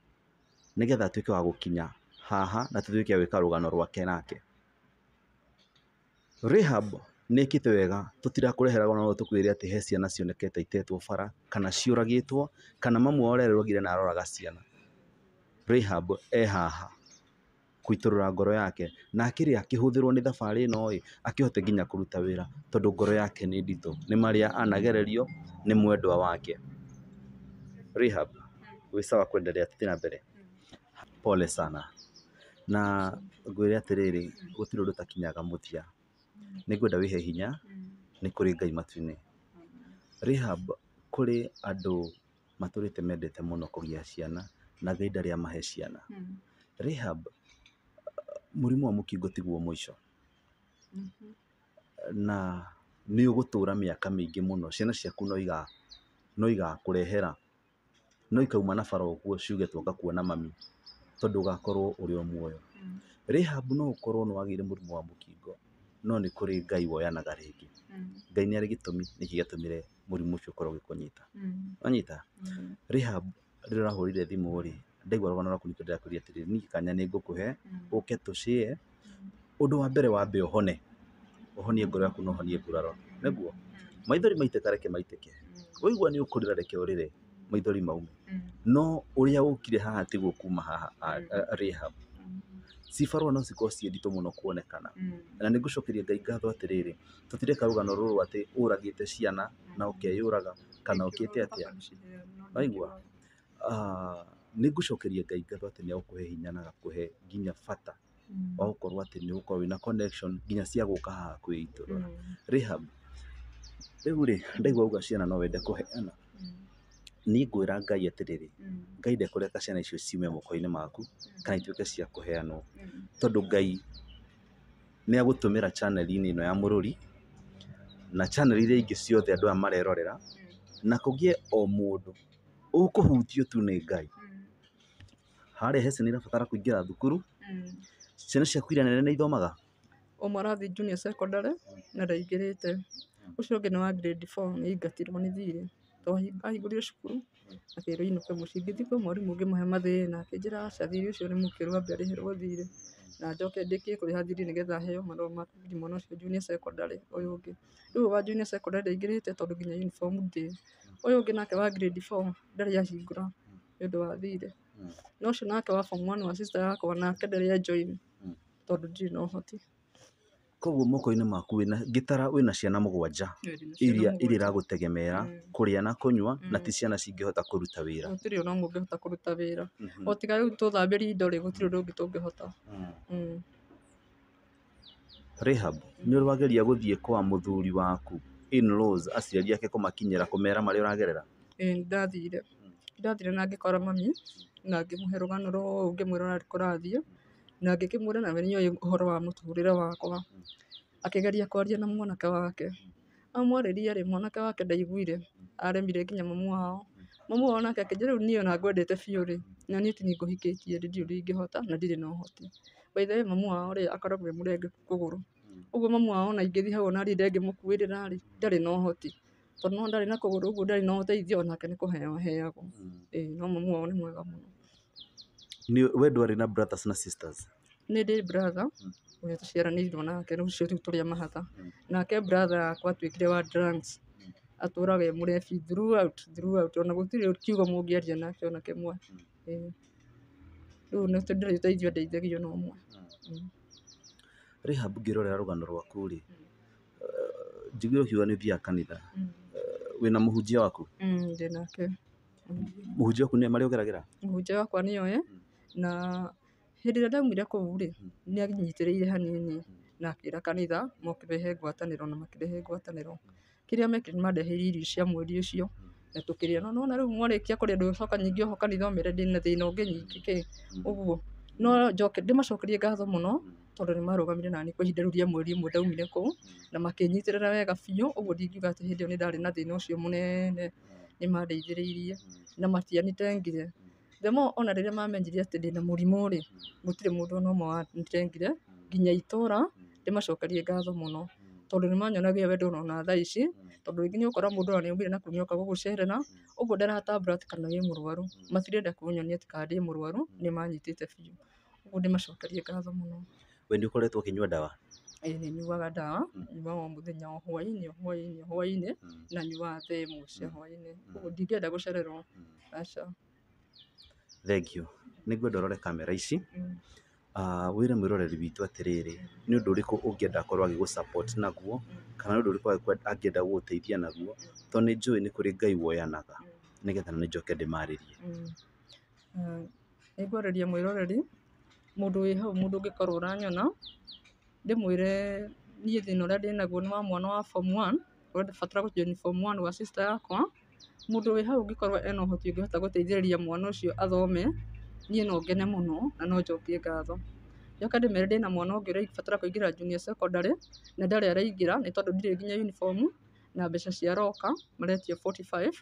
Speaker 1: nigetha atuike wa gukinya haha na tutuike gwika rugano rwake nake Rehab nä kä te wega tå tirakårehera tukwire tå atä he ciana cionekete itetwo bara kana ciuragitwo kana mamwe orererwo gire na aroraga ciana Rehab e haha kũitũrũra ngoro yake na akĩrĩ akĩhũthĩrwo nĩ thabarĩ ĩno ĩ akĩhote nginya kũruta wĩra tondũ ngoro yake nĩ nditũ nĩ marĩa anagererio nĩ mwendwa wake. rehab Wĩ Sawa kwendelea Thiĩ na mbere. Pole sana na ngwĩre atĩrĩrĩ gũtirĩ ũndũ ũtakinyaga mũthia, ngwenda wĩhe hinya nĩ kũrĩ Ngai matu-inĩ. Rihab kũrĩ andũ matũrĩte mendete mũno kũgĩa ciana na Ngai ndarĩ amahe ciana. Hmm. rehab mũrimũ wa mũkingo tiguo mũico mm-hmm. na nĩ ũgũtũra mĩaka mĩingĩ mũno. Ciana ciaku no igakũrehera, no ikauma na bara ũguo ciuge tũka kuona mami tondũ ũgakorwo ũrĩ o muoyo. Mm-hmm. rehab no ũkorwo nĩ wagĩire mũrimũ wa mũkingo no nĩ kũrĩ Ngai woyanaga rĩngĩ. Mm-hmm. Ngai nĩ arĩ gĩtũmi nĩkĩ gĩatũmire mũrimũ ũcio ũkorwo ũgĩkũnyita, wanyita? rehab rĩrĩa ũrahũrire thimũ-rĩ ndaigua rwana rũgano kunyita nĩkwenderea kwĩria atĩrĩrĩ ni kanya ni ngukuhe uke mm. tucie undu wa mbere wa wambe ũhone ũhonie ngoro yaku na ũhonie nguraro neguo mm. maithori maitĩka reke maiteke uigua mm. ni ukurira reke urire maithori maume no ũrĩa ũkire haha tiguo kuma haha Rahab cibarũa no cikorwo ciĩ nditũ mũno kuonekana na nĩngũcokeria Ngai ngatho atĩrĩrĩ tũtireka rũgano rũrũ atĩ ũragĩte ciana na ũkeyũraga kana ũkĩte atĩa waigua nä ngå cokeria ngai ngatho atä nä agå hinya na gakuhe nginya bata hmm. wa gå korwo atä nä å korwo connection nginya cia gå ka haha kwä itå rora hmm. rehab rä u rä ndaigua uga ciana no wende kå heana hmm. niä ngwä ra ngai atä rä rä ngai ndekå reka ciana icio ciume moko-inä maku kana ituä ke cia kå heanwo tondå ngai nä agå tå mä ra chanel-inä ä no ya må rå ri na chanel iria ingä ciothe andå aya marerorera na kå gä e o må ndå å kå hutio tu nä ngai harä a ciana irabatara kũingĩra thukuru mm. ciana ciaku iranene nĩ ithomaga
Speaker 2: ũmwe arathiĩ junior secondary na ndaingĩrĩte mm. ũcio ũngĩ nĩ wa grade four nĩ aingatirwo nĩ thiirĩ tondũ ahingũrire cukuru mm. akĩĩrwo ainũke mũciĩ ngĩthikwo mwarimũ ngĩmũhe mathĩna akĩnjĩra aca thiirĩ ũcio nĩ mũkĩru ambe arĩhĩrwo thiirĩ na njoke ndĩkie kũrĩha thiirĩ nĩgetha heo marũa ma kũgiria mwana ũcio junior secondary ũyũ ũngĩ rĩu ũyũ wa junior secondary ndaingĩrĩte tondũ nginya uniform ndĩĩ ũyũ ũngĩ nake wa grade four ndarĩ ahingũra nĩ ũndũ wa thiirĩ no ũcio nake wa form one wa sister yakwa nake ndĩrĩa njoini hmm. tondũ ndirĩ na ũhoti
Speaker 1: koguo moko-inĩ maku wĩna ngĩtara wĩna ciana mũgwanja iria iragũtegemera hmm. kũrĩa na kũnyua na hmm. ti ciana cingĩhota kũruta wĩra
Speaker 2: gũtirĩ ona ũmwe ũngĩhota kũruta wĩra mhm. o tiga rĩu tũthambĩrie indo rĩ gũtirĩ ũndũ ũngĩ tũngĩhota
Speaker 1: Rehab nĩ ũrĩ wageria gũthiĩ kwa mũthuri waku in-laws aciari ake kũmakinyĩra kũmera marĩa ũragerera
Speaker 2: ĩĩ nĩ ndathire ndathire na ngĩkora mami na ngĩmũhe rũgano rũu ngĩmwĩra ũrĩa kũrathiĩ na ngĩkĩmwĩra na nawe nĩoĩ ũhoro wa mũtũrĩre wakwa. Akĩgeria kwaria na mwanake wake, amwarĩria rĩ, mwanake wake ndaiguire, aremire nginya mamu wao. Mamu wao nake akĩnjĩra rĩu niĩ ona ngwendete biũ rĩ, na niĩ ti niĩ ngũhikĩtie rĩ, ndiũĩ ũrĩa ingĩhota na ndirĩ na ũhoti. By the way mamu wao rĩ, akoragwo e mũrenge kũgũrũ, ũguo mamu wao ona ingĩthiĩ hau ona niĩ ndangĩmũkuĩrĩra rĩ, ndarĩ na ũhoti tondå hmm. no ndarä na kå gå rå guo ndarä na å teithio onake nä kå heo heagwo no mamu wao nä mwega må
Speaker 1: no we ndwarä na brothers na sisters
Speaker 2: nä ndä brother å tå ciaranä nake rå cio rä u tå rä a mahatha hmm. nake brother yakwa atuä kire wa drunks hmm. atå raga e må rebi throughout throughout ona gå tirä kiugo må ngä aria nake ona kämwe rä u ndä teithio ndeithagio no mwe
Speaker 1: rä hab ngä rorera rå gano rwaku rä uh, njiguä å kiuga nä thiaga kanitha wina hunjia waku
Speaker 2: mm, ndä nake
Speaker 1: muhunjia mm. waku nä marä a å geragä
Speaker 2: muhunjia wakwa nä oe mm. na hä ndä ä rä a ndaumire kå urä nä anyitä rä ire hanini na akä ra kanitha ngwatanä ro na kä rä a mekä nĩ mandeheire irio cia mweri ũcio na tũkĩrĩa no nona rĩu mwarĩkia kũrĩa ndũcoka nyingä oho kanitha na å thĩna ũngĩ nyingĩ kĩ ũguo no njoke ndĩmacokerie ngatho mũno tondå nä na nani kwa ihinda rä u rĩa mweri ä ndaumire kå na hmm. makä nyitä wega biå å guo ndingiuga atä hä ndä ä yo na thä hmm. hmm. na å cio må na nä mandeithä rä irie themo ona rä rä a mamenyire atä ndä na må rimå rä gå må ndå ona å wanitengire nginya itå ra ndä macokerie ngatho må no tondå nä manyonagia wendo ona tha ici tondå rä ngä nä å kora må ndå ona nä aumire na kå nä oka gå gå cerera å guo ndaratambå atä kana wä må rwaru matirenda kå nyonia atä kana ndä må rwaru nä manyitä te biå å guo ndä macokerie ngatho må no
Speaker 1: we nä å koretwo å kä nyua ndawa
Speaker 2: ä nä nyuaga ndawa hmm. nyuaga o må thenya o hwainä o hwainä o hwainä hmm. na nyuaga themu cia hmm. hwainä koguo ndingäenda gå cererwo aca
Speaker 1: thengio nä ngwenda å rore kamera ici ah, wä re mwä roreri witå atä rä rä nä å ndå å rä kå å ngä enda akorwo agä gå naguo kana nä å ndå å rä kå angä enda gå gå teithia naguo tondå nä njå ä nä kå rä ngai woyanaga nä getha nä njoke ndä marä rie
Speaker 2: nä ah, ngwarä ria mwä roreri mundu wĩ hau mundu ũngĩkorwo ũranyona ndĩmwĩre niĩ thĩna ũrĩa ndĩnaguo nĩ wa mwana wa form one ũrabatara gũ join form one gwa sister yakwa mũndũ wĩ hau ũngĩkorwo ena ũhoti ũngĩhota gũteithĩrĩria mwana ũcio athome niĩ no ngene mũno na no njokie ngatho. Njoke ndĩmere ndĩna mwana ũngĩ ũrabatara kũingĩra junior secondary na ndarĩ araingĩra nĩ tondũ ndirĩ nginya uniform na mbeca cia locker maretio forty five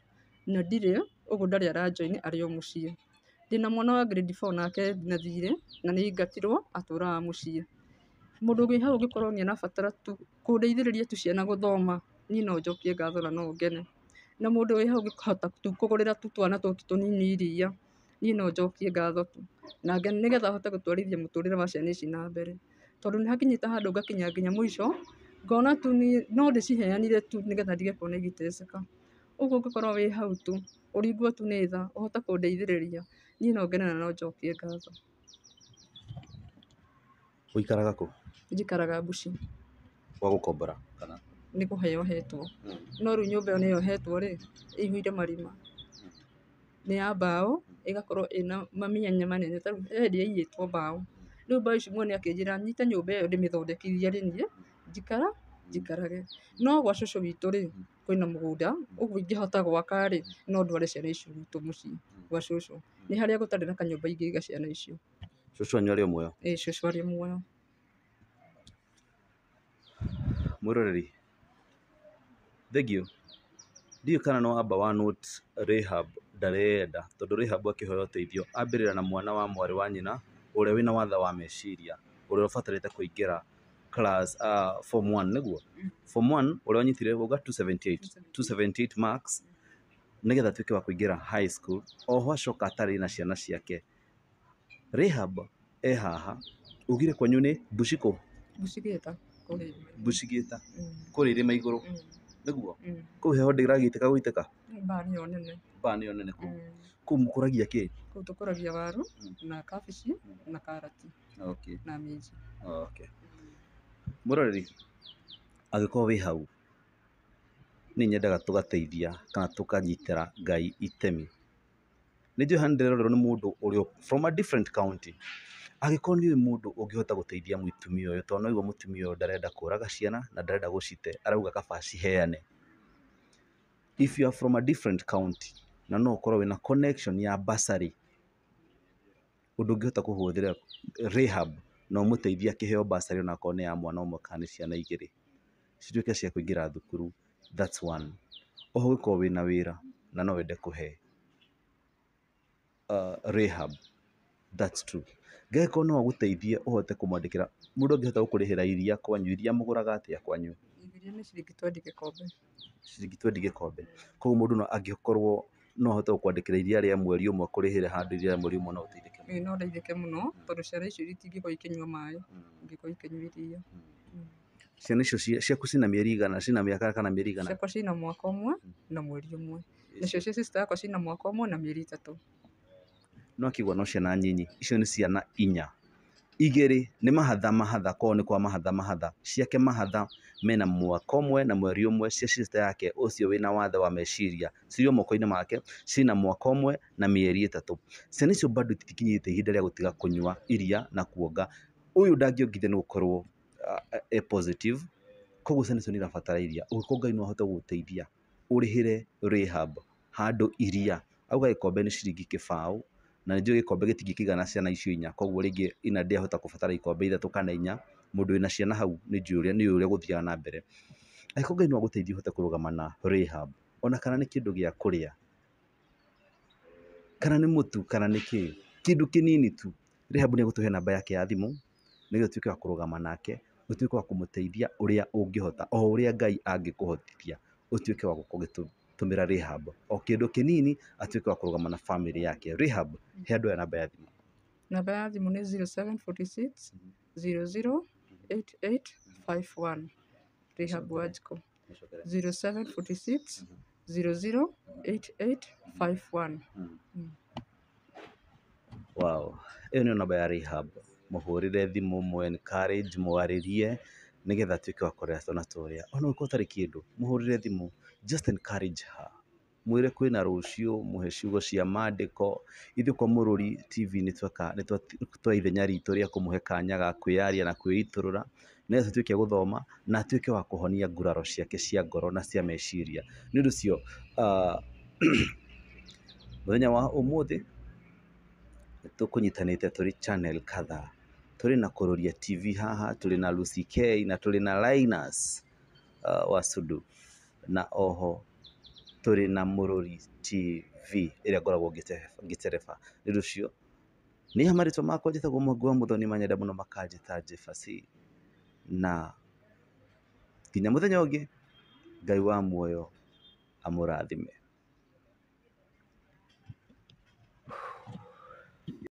Speaker 2: na ndirĩ ũguo ndarĩ ara join arĩ o mũciĩ. Ndĩna mwana wa grade four nake na thiirĩ na nĩaingatirwo atũraga mũciĩ. Mũndũ wĩ hau ũngĩkorwo nĩarabatara tu kũndeithĩrĩria tu ciana gũthoma niĩ no njokie ngatho na no ngene. Na mũndũ wĩ hau ũngĩhota tu kũgũrĩra tu twana tũtũ tũnini iria niĩ no njokie ngatho tu na ngene nĩgetha hote gũtwarithia mũtũrĩre wa ciana ici na mbere. Tondũ nĩhakinyĩte handũ ngakinya nginya mũico ngona tu niĩ no ndĩciheanire tu nĩgetha ndige kuona igĩteceka. Ũguo ũngĩkorwo wĩ hau tu ũringwo tu nĩ tha ũhote kũndeithĩrĩria Niĩ no ngene na no njokie ngatho. Ũikaraga kũ? Njikaraga Bushi.
Speaker 1: Gwa gũkombora kana?
Speaker 2: Nĩ kũheo hetwo. Hmm. No rĩu nyũmba ĩyo nĩyo hetwo-rĩ, ĩihũire marima. Hmm. Nĩ ya mbaũ, ĩgakorwo ĩna mamĩanya manene, ta rĩu he hĩndĩ yaiyĩtwo mbaũ. Rĩu mbaũ ici mwene akĩnjĩra nyite nyũmba ĩyo ndĩmĩthondekithie rĩ niĩ, njikara njikarage. No gwa cũcũ witũ-rĩ, kwĩna mũgũnda, ũguo ingĩhota gwaka-rĩ, no ndware ciana ici gwitũ mũciĩ gwa cucu mm. ni haria gutari na kanyũmba ingĩiga ciana icio
Speaker 1: cucu wanyu ari muoyo
Speaker 2: ĩĩ cucu ari muoyo
Speaker 1: mwĩroreri thengiũ ndiũĩ kana no aba wa note Rahab ndareyenda tondũ Rahab akĩhoya ũteithio ambĩrĩra na mwana wa mwari wa nyina ũrĩa wina watha wa meciria ũrĩa ũbatarĩte kuingira class uh, form 1 nĩguo mm. form 1 ũrĩa wanyitire ũga 278 278 marks nigetha tuike wa kuingira high school oho acoka atari na ciana ciake Rehab e haha ugire kwanyu ni Bushiko Bushigita Bushigita mm. kuri irima iguru mm. niguo mm. kuu heho ndiragiteka guiteka
Speaker 2: mbaa niyo nene mbaa niyo nene kuu
Speaker 1: kuu mukuragia ki
Speaker 2: kuu tukuragia waru na kafishi na karati okay. na minji okay.
Speaker 1: muroreri agikorwo hau nä nyendaga tå gateithia kana tå kanyitĩra ngai itemi nä njå nä ndärererwo nä må ndå å rä from a different county angäkorwo nä å må ndå å ngä hota gå teithia må tumia å yå tondå noiguo må tumia å yå ndarenda kå raga ciana na ndarenda gå cite arauga kaba ciheane if you are from a different county na no ukorwo wina connection ya basari undu ngihota kuhuthira rehab no muteithia kiheo basari ona akorwo ni ya mwana umwe kana ciana igiri cituike cia kuingira thukuru that's one oho wikorwo wĩna wĩra na no wende kũhe uh, rehab that's true ngagĩkorwo no agũteithie ũhote kũmwandĩkĩra mũndũ angĩhota gũkũrĩhĩra iria kwanyu iria mũgũraga atĩa kwanyu
Speaker 2: iria nĩ ciringi twendi gĩkombe
Speaker 1: ciringi twendi gĩkombe koguo mũndũ no angĩkorwo no ahote gũkwandĩkĩra iria rĩa mweri ũmwe kũrĩhĩra handũ iria rĩa mweri ũmwe no ũteithĩke
Speaker 2: no ndeithĩke mũno tondũ ciana icio itingĩkorwo ikĩnyua maĩ hmm. ingĩkorwo ikĩnyua iria hmm
Speaker 1: ciana icio ciaku cina mĩeri igana cina mĩaka kana mĩeri igana ciakwa
Speaker 2: cina mwaka ũmwe na mweri ũmwe nacio cia sister yakwa cina mwaka ũmwe na mĩeri ĩtatũ
Speaker 1: no akĩgua no ciana nyinyi icio nĩ ciana inya igĩrĩ nĩ mahatha mahatha koo nĩ kwa mahatha mahatha ciake mahatha mena mwaka ũmwe na mweri ũmwe cia sister yake ũcio wĩna wathe wa meciria cirio moko-inĩ make cina mwaka ũmwe na mĩeri ĩtatũ ciana icio bado itikinyĩte ihinda rĩa gũtiga kũnyua iria na kuonga ũyũ ndangĩongithia nĩ gũkorwo e positive koguo ciana icio nĩ irabatarairia ngai no ũhote gũgũteithia ũrĩhĩre rehab handũ iria auga gĩkombe nĩ ciringi kĩbaũ na nĩ njũĩ gĩkombe gĩtingĩkĩigana ciana icio inya koguo rĩngĩ ina ndĩahota kũbatara ikombe ithatũ kana inya mũndũ wĩna ciana hau nĩ ũrĩa nĩũĩ ũrĩa gũthiaga na mbere angĩkorwo Ngai no agũteithie ũhote kũrũgama na rehab ona kana nĩ kĩndũ gĩa kũrĩa kana nĩ mũtu kana nĩ kĩĩ kĩndũ kĩnini tu rehab nĩ egũtũhe namba yake ya thimũ nĩgetha ũtuĩke wa kũrũgama nake ũtuĩke wa kũmũteithia ũrĩa ũngĩhota, o ũrĩa Ngai angĩkũhotithia, ũtuĩke wa gũtũmĩra Rahab. O kĩndũ kĩnini, atuĩke wa kũrũgama na bamĩrĩ yake. Rahab, mm. he andũ aya namba ya thimũ.
Speaker 2: Namba ya thimũ nĩ 0746008851 00 8851. Rahab Wanjikũ 0746 mm-hmm. mm-hmm.
Speaker 1: mm. Wow, ĩyo nĩyo namba ya Rahab mũhũrĩre thimũ mũ encourage mwarĩrie nĩgetha atuĩke wa kũ resonate ũrĩa. Ona angĩkorwo ũtarĩ kĩndũ mũhũrĩre thimũ just encourage her mwĩre kwĩna rũciũ, mũhe ciugo cia maandĩko. Ithuĩ kwa Mũrũri TV-inĩ twa ithenya ritũ rĩa kũmũhe kanya ga kwĩyaria na kwĩitũrũra nĩgetha atuĩke gũthoma na atuĩke wa kũhonia nguraro ciake cia ngoro na cia meciria. Nĩ ũndũ ũcio ah, mũthenya wa ũmũthĩ nĩ tũkũnyitanĩte tũrĩ channel kadhaa tuli na Kororia TV haha, tuli na Lucy K na tuli na Linus uh, wa Sudu na oho tuli na Mururi TV ĩrĩa ngoragwo ngĩtereba. Nĩ rũcio niĩ marĩtwa makwa njĩtagwo Mwangi wa Mũthoni, manyenda manyada makanjĩta Jebaci na nginya na ũngĩ Ngai wa muoyo amũrathime.